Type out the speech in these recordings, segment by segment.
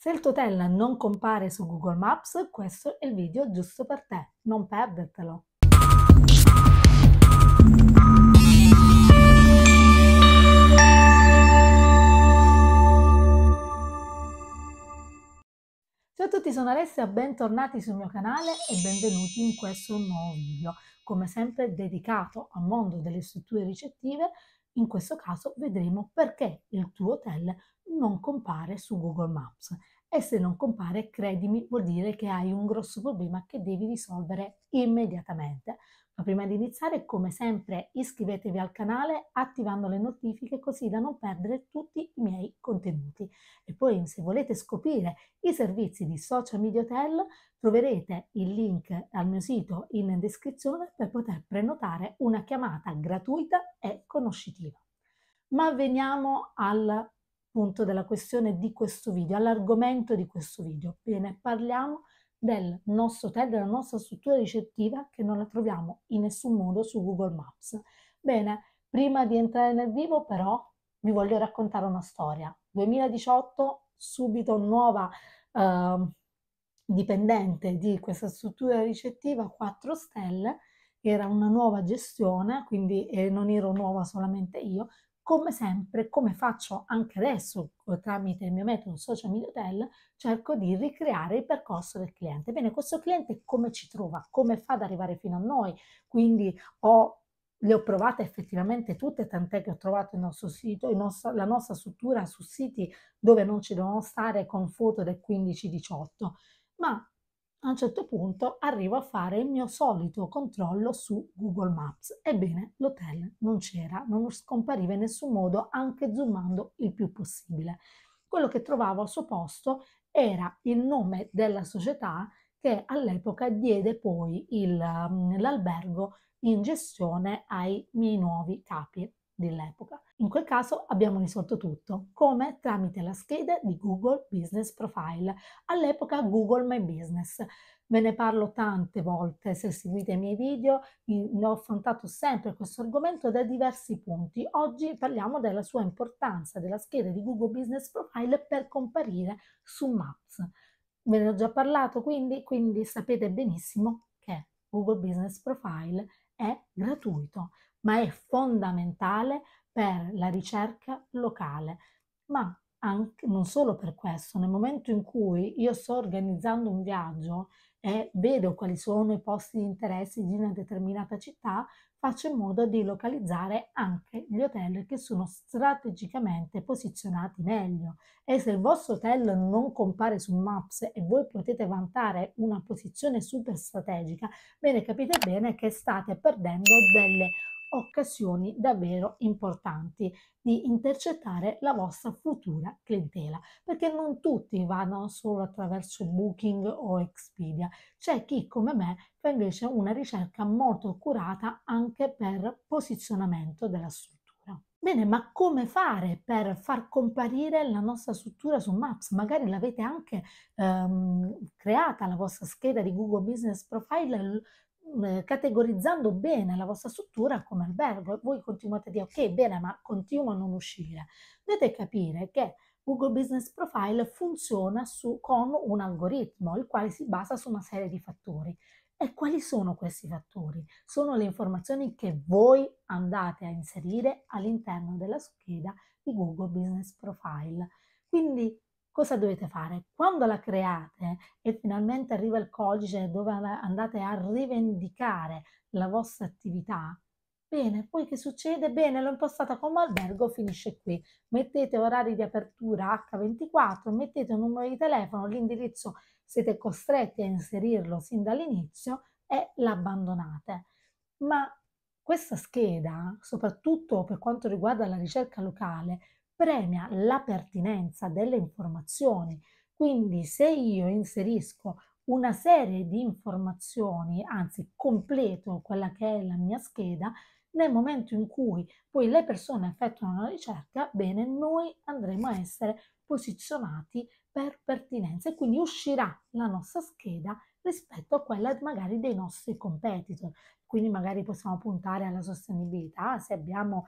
Se il tuo hotel non compare su Google Maps, questo è il video giusto per te, non perdertelo. Ciao a tutti, sono Alessia, bentornati sul mio canale e benvenuti in questo nuovo video, come sempre dedicato al mondo delle strutture ricettive in questo caso vedremo perché il tuo hotel non compare su Google Maps e se non compare, credimi, vuol dire che hai un grosso problema che devi risolvere immediatamente. Ma prima di iniziare, come sempre, iscrivetevi al canale attivando le notifiche così da non perdere tutti i miei contenuti. E poi, se volete scoprire i servizi di Social Media Hotel, troverete il link al mio sito in descrizione per poter prenotare una chiamata gratuita e conoscitiva. Ma veniamo al punto della questione di questo video, all'argomento di questo video. Bene, parliamo del nostro hotel, della nostra struttura ricettiva che non la troviamo in nessun modo su Google Maps. Bene, prima di entrare nel vivo però vi voglio raccontare una storia. 2018, subito nuova eh, dipendente di questa struttura ricettiva 4 stelle, era una nuova gestione, quindi eh, non ero nuova solamente io, come sempre, come faccio anche adesso eh, tramite il mio metodo social media hotel, cerco di ricreare il percorso del cliente. Bene, questo cliente come ci trova? Come fa ad arrivare fino a noi? Quindi ho, le ho provate effettivamente tutte, tant'è che ho trovato il nostro sito, il nostro, la nostra struttura su siti dove non ci devono stare con foto del 15-18, ma a un certo punto arrivo a fare il mio solito controllo su Google Maps. Ebbene, l'hotel non c'era, non scompariva in nessun modo, anche zoomando il più possibile. Quello che trovavo al suo posto era il nome della società che all'epoca diede poi il, mm, l'albergo in gestione ai miei nuovi capi dell'epoca. In quel caso abbiamo risolto tutto, come tramite la scheda di Google Business Profile, all'epoca Google My Business. Ve ne parlo tante volte, se seguite i miei video ne ho affrontato sempre questo argomento da diversi punti. Oggi parliamo della sua importanza della scheda di Google Business Profile per comparire su Maps. Ve ne ho già parlato quindi, quindi sapete benissimo che Google Business Profile è gratuito ma è fondamentale per la ricerca locale, ma anche, non solo per questo, nel momento in cui io sto organizzando un viaggio e vedo quali sono i posti di interesse di una determinata città, faccio in modo di localizzare anche gli hotel che sono strategicamente posizionati meglio. E se il vostro hotel non compare su Maps e voi potete vantare una posizione super strategica, bene capite bene che state perdendo delle occasioni davvero importanti di intercettare la vostra futura clientela, perché non tutti vanno solo attraverso Booking o Expedia, c'è chi come me fa invece una ricerca molto accurata anche per posizionamento della struttura. Bene, ma come fare per far comparire la nostra struttura su Maps? Magari l'avete anche ehm, creata la vostra scheda di Google Business Profile Mm, eh, categorizzando bene la vostra struttura come albergo. Voi continuate a dire ok, bene, ma continuo a non uscire. Dovete capire che Google Business Profile funziona su, con un algoritmo, il quale si basa su una serie di fattori. E quali sono questi fattori? Sono le informazioni che voi andate a inserire all'interno della scheda di Google Business Profile. Quindi cosa dovete fare? Quando la create e finalmente arriva il codice dove andate a rivendicare la vostra attività, bene, poi che succede? Bene, l'ho impostata come albergo, finisce qui. Mettete orari di apertura H24, mettete un numero di telefono, l'indirizzo siete costretti a inserirlo sin dall'inizio e l'abbandonate. Ma questa scheda, soprattutto per quanto riguarda la ricerca locale, premia la pertinenza delle informazioni. Quindi se io inserisco una serie di informazioni, anzi completo quella che è la mia scheda, nel momento in cui poi le persone effettuano una ricerca, bene, noi andremo a essere posizionati per pertinenza e quindi uscirà la nostra scheda rispetto a quella magari dei nostri competitor. Quindi magari possiamo puntare alla sostenibilità se abbiamo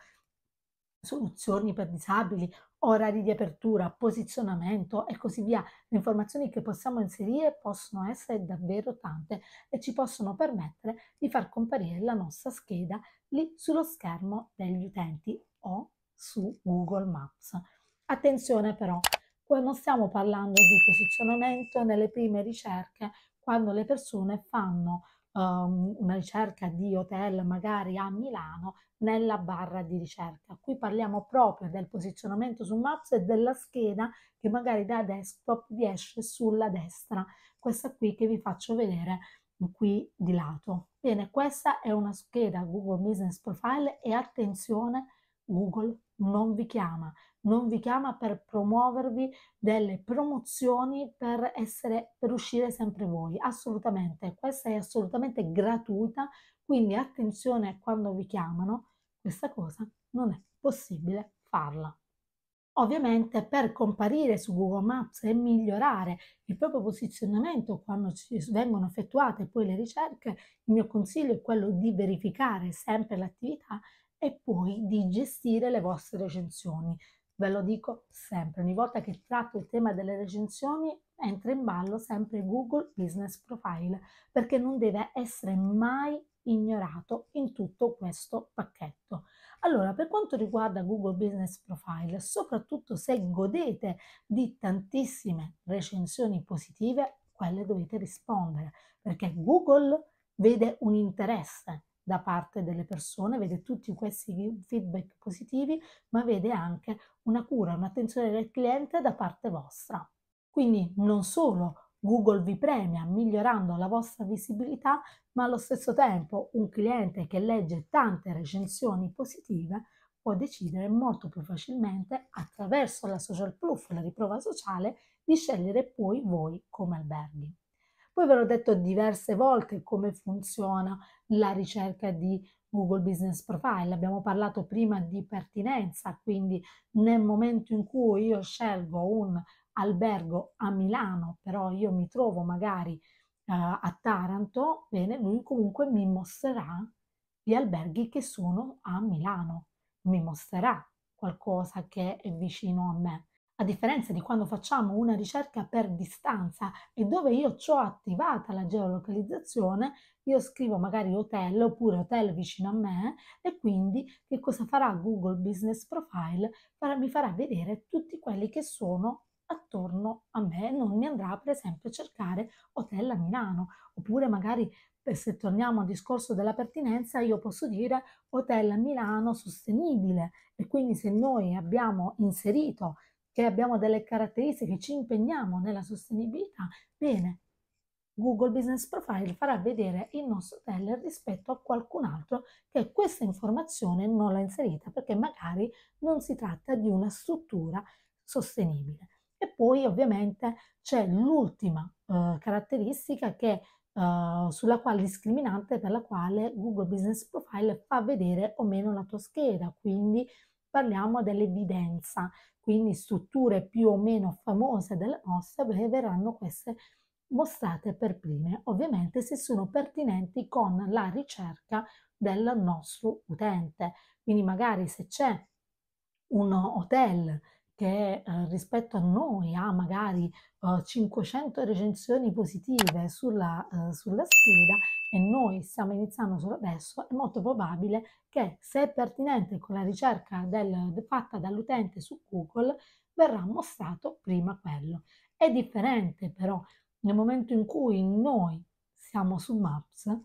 soluzioni per disabili, orari di apertura, posizionamento e così via. Le informazioni che possiamo inserire possono essere davvero tante e ci possono permettere di far comparire la nostra scheda lì sullo schermo degli utenti o su Google Maps. Attenzione però, non stiamo parlando di posizionamento nelle prime ricerche quando le persone fanno um, una ricerca di hotel magari a Milano nella barra di ricerca. Qui parliamo proprio del posizionamento su Maps e della scheda che magari da desktop vi esce sulla destra, questa qui che vi faccio vedere qui di lato. Bene, questa è una scheda Google Business Profile e attenzione Google non vi chiama, non vi chiama per promuovervi delle promozioni per, essere, per uscire sempre voi, assolutamente, questa è assolutamente gratuita, quindi attenzione quando vi chiamano, questa cosa non è possibile farla. Ovviamente per comparire su Google Maps e migliorare il proprio posizionamento quando ci vengono effettuate poi le ricerche, il mio consiglio è quello di verificare sempre l'attività e poi di gestire le vostre recensioni. Ve lo dico sempre, ogni volta che tratto il tema delle recensioni entra in ballo sempre Google Business Profile perché non deve essere mai ignorato in tutto questo pacchetto. Allora, per quanto riguarda Google Business Profile, soprattutto se godete di tantissime recensioni positive, quelle dovete rispondere perché Google vede un interesse da parte delle persone, vede tutti questi feedback positivi, ma vede anche una cura, un'attenzione del cliente da parte vostra. Quindi non solo Google vi premia migliorando la vostra visibilità, ma allo stesso tempo un cliente che legge tante recensioni positive può decidere molto più facilmente attraverso la social proof, la riprova sociale, di scegliere poi voi come alberghi. Poi ve l'ho detto diverse volte come funziona la ricerca di Google Business Profile. Abbiamo parlato prima di pertinenza, quindi nel momento in cui io scelgo un albergo a Milano, però io mi trovo magari uh, a Taranto, bene, lui comunque mi mostrerà gli alberghi che sono a Milano, mi mostrerà qualcosa che è vicino a me. A differenza di quando facciamo una ricerca per distanza e dove io ho attivata la geolocalizzazione, io scrivo magari hotel oppure hotel vicino a me e quindi che cosa farà Google Business Profile? Farà, mi farà vedere tutti quelli che sono attorno a me, non mi andrà per esempio a cercare hotel a Milano oppure magari eh, se torniamo al discorso della pertinenza, io posso dire hotel a Milano sostenibile e quindi se noi abbiamo inserito che abbiamo delle caratteristiche, ci impegniamo nella sostenibilità, bene, Google Business Profile farà vedere il nostro hotel rispetto a qualcun altro che questa informazione non l'ha inserita perché magari non si tratta di una struttura sostenibile. E poi ovviamente c'è l'ultima eh, caratteristica che, eh, sulla quale discriminante per la quale Google Business Profile fa vedere o meno la tua scheda, quindi parliamo dell'evidenza, quindi strutture più o meno famose delle ossa perché verranno queste mostrate per prime, ovviamente se sono pertinenti con la ricerca del nostro utente. Quindi magari se c'è un hotel che eh, rispetto a noi ha magari eh, 500 recensioni positive sulla, eh, sulla, scheda, e noi stiamo iniziando solo adesso, è molto probabile che se è pertinente con la ricerca del, fatta dall'utente su Google, verrà mostrato prima quello. È differente però nel momento in cui noi siamo su Maps,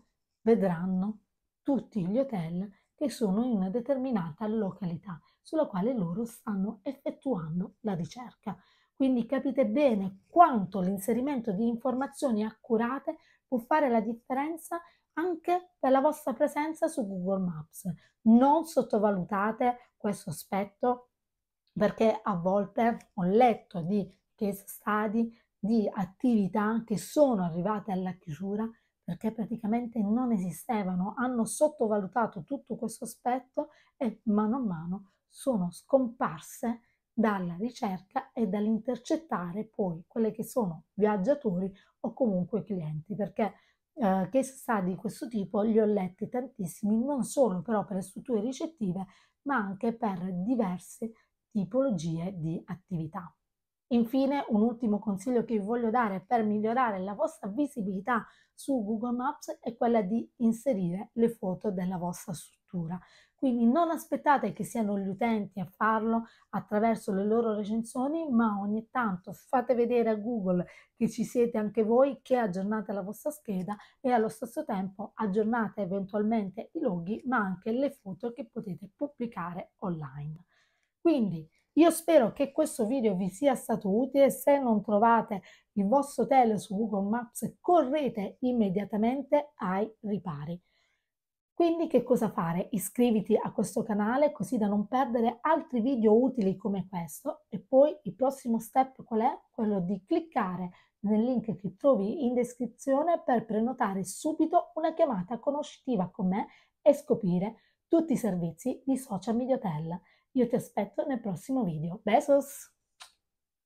vedranno tutti gli hotel che sono in una determinata località sulla quale loro stanno effettuando la ricerca. Quindi capite bene quanto l'inserimento di informazioni accurate può fare la differenza anche per la vostra presenza su Google Maps. Non sottovalutate questo aspetto perché a volte ho letto di case study di attività che sono arrivate alla chiusura perché praticamente non esistevano, hanno sottovalutato tutto questo aspetto e mano a mano sono scomparse dalla ricerca e dall'intercettare poi quelli che sono viaggiatori o comunque clienti, perché eh, case study di questo tipo li ho letti tantissimi, non solo però per le strutture ricettive, ma anche per diverse tipologie di attività. Infine, un ultimo consiglio che vi voglio dare per migliorare la vostra visibilità su Google Maps è quella di inserire le foto della vostra struttura lettura. Quindi non aspettate che siano gli utenti a farlo attraverso le loro recensioni, ma ogni tanto fate vedere a Google che ci siete anche voi, che aggiornate la vostra scheda e allo stesso tempo aggiornate eventualmente i loghi, ma anche le foto che potete pubblicare online. Quindi io spero che questo video vi sia stato utile, se non trovate il vostro hotel su Google Maps correte immediatamente ai ripari. Quindi che cosa fare? Iscriviti a questo canale così da non perdere altri video utili come questo e poi il prossimo step qual è? Quello di cliccare nel link che trovi in descrizione per prenotare subito una chiamata conoscitiva con me e scoprire tutti i servizi di Social Media Hotel. Io ti aspetto nel prossimo video. Besos!